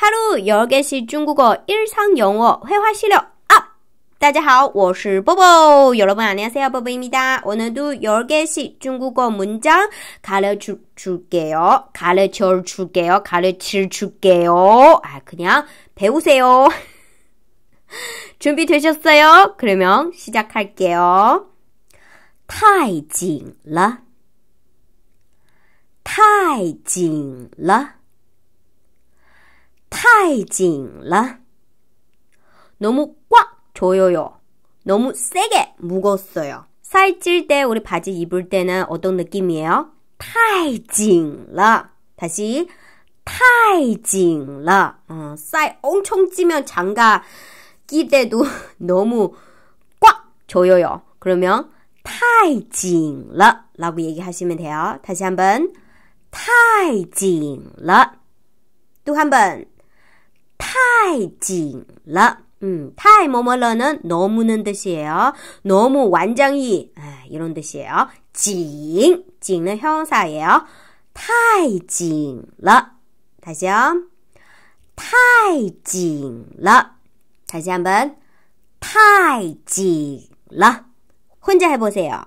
하루 10개씩 중국어 일상 영어 회화 실력 업! 大家好,我是 뽀뽀. 여러분 안녕하세요. 뽀뽀입니다. 오늘도 10개씩 중국어 문장 가르쳐 줄게요. 가르쳐 줄게요. 가르쳐 줄게요. 아, 그냥 배우세요. 준비되셨어요? 그러면 시작할게요. 太紧了.太紧了.太紧了 太紧了너무 꽉 조여요. 너무 세게 묶었어요. 살 찔 때 우리 바지 입을 때는 어떤 느낌이에요? 타이징 다시 타이징라. 어, 엄청 찌면 장가 끼 때도 너무 꽉 조여요. 그러면 타이징라 고 얘기하시면 돼요. 다시 한번 타이징또한 번. 太紧了. 음, 타이 뭐뭐러는 너무는 뜻이에요. 너무 완전히 아, 이런 뜻이에요. 징, 징은 형사예요. 타이紧了. 다시요. 타이紧了. 다시 한번. 타이紧了. 혼자 해보세요.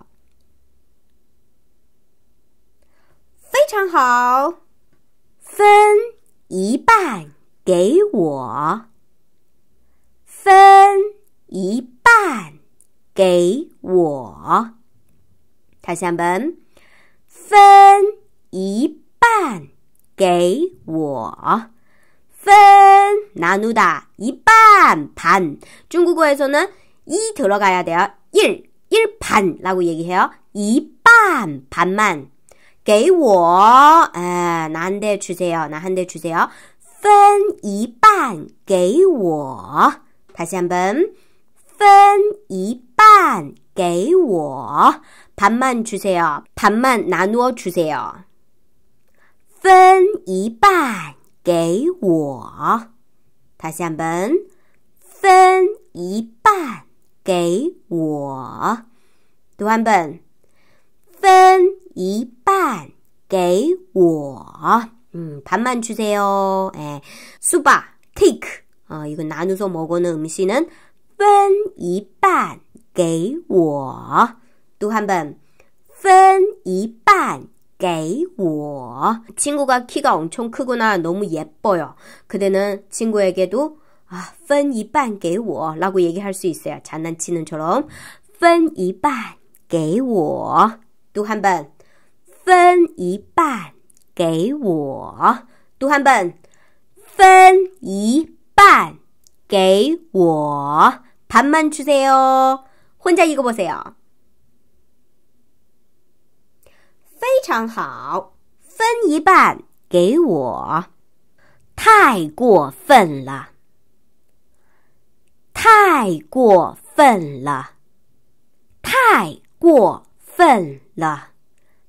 非常好，分一半 给我分一半，给我。다시한 번， 分一半给我。分 나누다 이반 반 중국어에서는 이 들어가야 돼요. 1 1반라고 얘기해요. 이반 반만 给我 아, 나한 대 주세요. 나한 대 주세요. 分一半给我，读完本。分一半给我，盘满出세 요。 盘满拿多出세 요。 分一半给我，读完本。分一半给我，读完本。分一半给我。 음, 밥만 주세요. 예. 수바, t a k 어, 이건 나누서 먹는 음식은 分一半给我. 또한 번. 分一半给我. 친구가 키가 엄청 크구나. 너무 예뻐요. 그대는 친구에게도 아, 分一半给我 라고 얘기할 수 있어요. 장난치는처럼. 分一半给我. 또한 번. 分一半给我读汉本，分一半给我，盘闷去噻哟，混加一个不噻非常好，分一半给我，太过分了，太过分了，太过分了。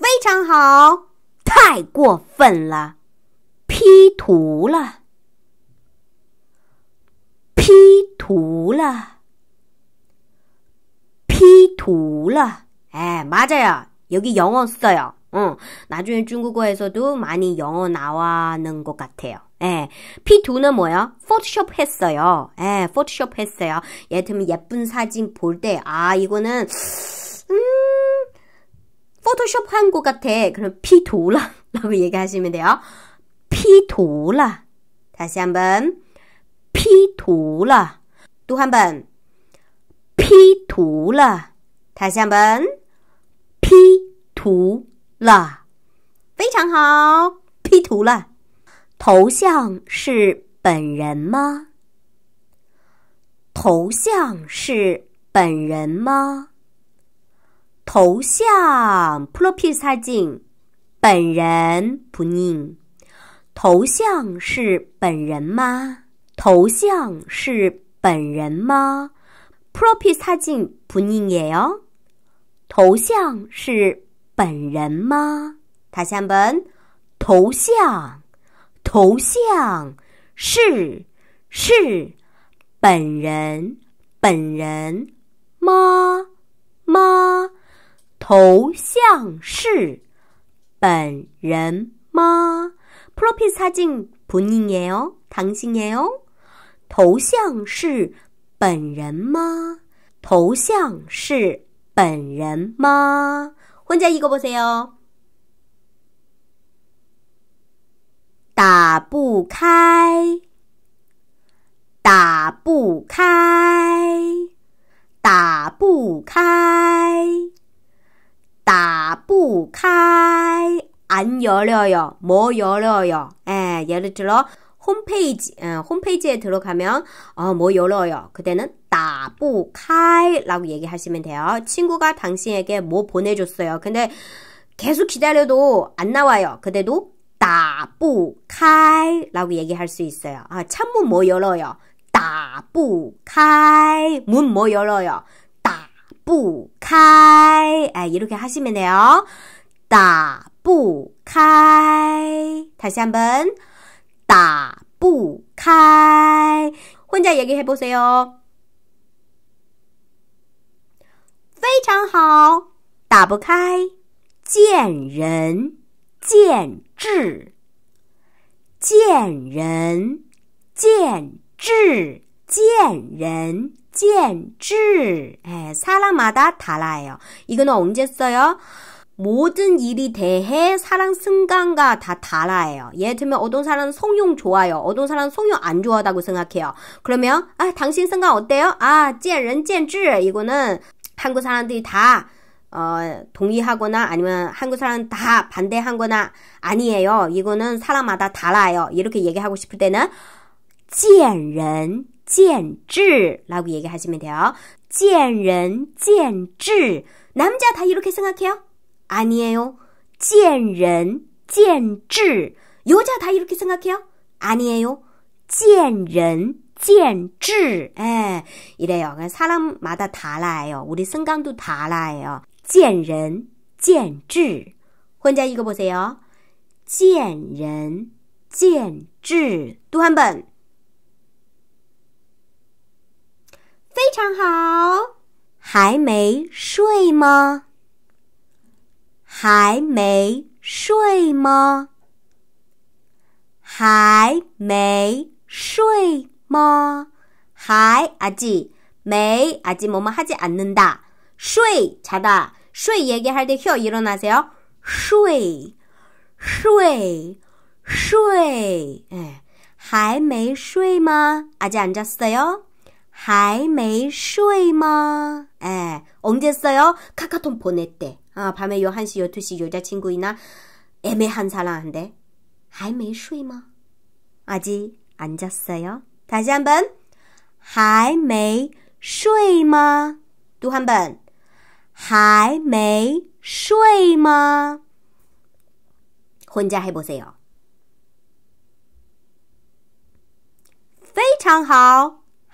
非常好太过分了 p 图了 p 图了 p 图了哎 맞아요. 여기 영어 써요. 응. 나중에 중국어에서도 많이 영어 나와는 것 같아요. 예. P2는 뭐요? 포토샵 했어요. 예, 포토샵 했어요. 예를 들면 예쁜 사진 볼 때, 아, 이거는, 음, 多少韩国个题可能 P 图了？那个也该是没得哦。P 图了，台相本 P 图了，读汉本 P 图了，台相本 P 图了，非常好。P 图了，头像是本人吗？头像是本人吗？头像 p r o p e s t y 擦净，本人不宁。头像是本人吗？头像是本人吗？property i 擦净不宁也哟。头像是本人吗？他像本头像，头像是是本人本人吗？头像是本人吗？プロフィール写真不念耶哦，唐心耶哦。头像是本人吗？头像是本人吗？换下一个波色哟。打不开，打不开，打不开。 따부카이 안 열려요. 뭐 열려요. 에, 예, 예를 들어 홈페이지 에, 어, 홈페이지에 들어가면 어, 뭐 열어요. 그때는 따부카이라고 얘기하시면 돼요. 친구가 당신에게 뭐 보내줬어요. 근데 계속 기다려도 안 나와요. 그때도 따부카라고 얘기할 수 있어요. 아, 창문 뭐 열어요. 따부카이 문 뭐 열어요. 不开，哎，一路开哈西门的哦，打不开，他想门打不开，婚嫁也给黑波塞哦，非常好，打不开，见仁见智，见仁见智。见人, 见지 예, 사람마다 달라요. 이거는 언제 써요? 모든 일이 대해 사람 승강과 다 달라요. 예를 들면 어떤 사람 성용 좋아요. 어떤 사람 성용 안 좋아하다고 생각해요. 그러면 아 당신 생각 어때요? 아见人 见지 이거는 한국 사람들이 다 어, 동의하거나 아니면 한국 사람 다 반대한 거나 아니에요. 이거는 사람마다 달라요. 이렇게 얘기하고 싶을 때는 见人 见智라고 얘기하시면 돼요. 见人见智 남자 다 이렇게 생각해요? 아니에요. 见人见智 여자 다 이렇게 생각해요? 아니에요. 见人见智 예, 이래요. 그러니까 사람마다 달라요. 우리 승강도 달라요. 见人见智 혼자 읽어보세요. 见人见智또한 번. 非常好，还没睡吗？还没睡吗？还没睡吗？还阿吉没阿吉妈妈하지안는 다， 睡차 다， 睡얘기할때혀일어나세 요， 睡，睡，睡，哎，还没睡吗？아재안자세 요？ 还没睡吗? 에, 언제써요? 카카톤 보낼 대 아, 밤에 11시, 12시 여자친구이나 애매한 사람한테. 还没睡吗? 아직 안 잤어요? 다시 한 번. 还没睡吗?또한 번. 还没睡吗? 혼자 해보세요. 非常好。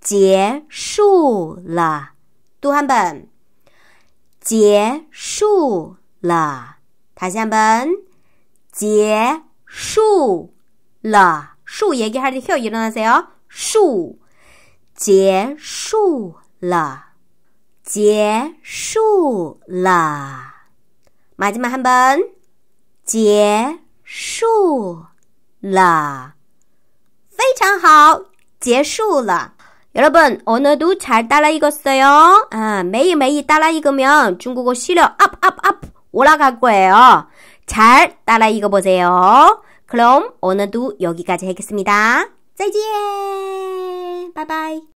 结束了，读汉本；结束了，塔向本；结束了，树叶给它的后一句弄哪塞哦？树结束了，结束了，马吉马汉本结束了，非常好，结束了。 여러분, 언어도 잘 따라 읽었어요 아, 매일매일 따라 읽으면 중국어 실력 업, 업, 업 올라갈 거예요. 잘 따라 읽어보세요 그럼 언어도 여기까지 하겠습니다. 짜이지에 바이바이.